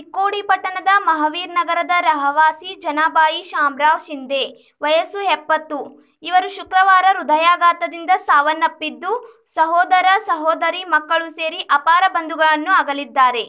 ಚಿಕ್ಕೋಡಿ ಪಟ್ಟಣದ ಮಹಾವೀರ್ ನಗರದ ರಹವಾಸಿ ಜನಾಬಾಯಿ ಶಾಮರಾವ್ ಶಿಂದೆ ವಯಸ್ಸು ಎಪ್ಪತ್ತು ಇವರು ಶುಕ್ರವಾರ ಹೃದಯಾಘಾತದಿಂದ ಸಾವನ್ನಪ್ಪಿದ್ದು ಸಹೋದರ ಸಹೋದರಿ ಮಕ್ಕಳು ಸೇರಿ ಅಪಾರ ಬಂಧುಗಳನ್ನು ಅಗಲಿದ್ದಾರೆ